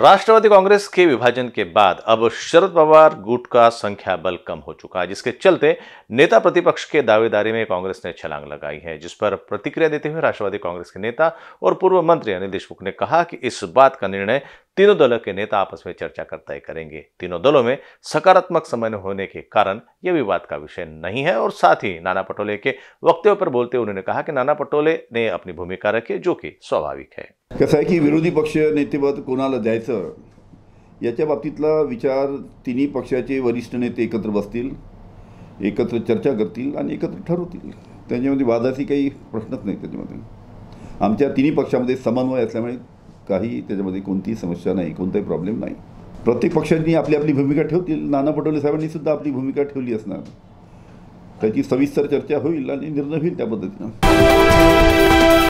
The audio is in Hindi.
राष्ट्रवादी कांग्रेस के विभाजन के बाद अब शरद पवार गुट का संख्या बल कम हो चुका है जिसके चलते नेता प्रतिपक्ष के दावेदारी में कांग्रेस ने छलांग लगाई है जिस पर प्रतिक्रिया देते हुए राष्ट्रवादी कांग्रेस के नेता और पूर्व मंत्री अनिल देशमुख ने कहा कि इस बात का निर्णय तीनों दलों के नेता आपस में चर्चा कर तय करेंगे तीनों दलों में सकारात्मक समन्वय होने के कारण यह विवाद का विषय नहीं है और साथ ही नाना पटोले के वक्तव्य पर बोलते उन्होंने कहा कि नाना पटोले ने अपनी भूमिका रखी जो कि स्वाभाविक है कसा है कि विरोधी पक्ष नेतेपद दयाच यहाँ विचार तीन ही पक्षा के वरिष्ठ नेता एकत्र बसते एकत्र चर्चा करते एकत्र वादा त्यांच्यामध्ये वादाची काही प्रश्नच नाही त्याच्यामध्ये आमच्या समन्वय काही त्याच्यामध्ये कोणतीही समस्या नाही कोणताही प्रॉब्लेम नाही प्रत्येक पक्षांनी आपली आपली भूमिका ठेवतील नाना पटोले साहेबांनी सुद्धा आपली भूमिका ठेवली असणार त्याची सविस्तर चर्चा होईल आणि निर्णय होईल त्या पद्धतीनं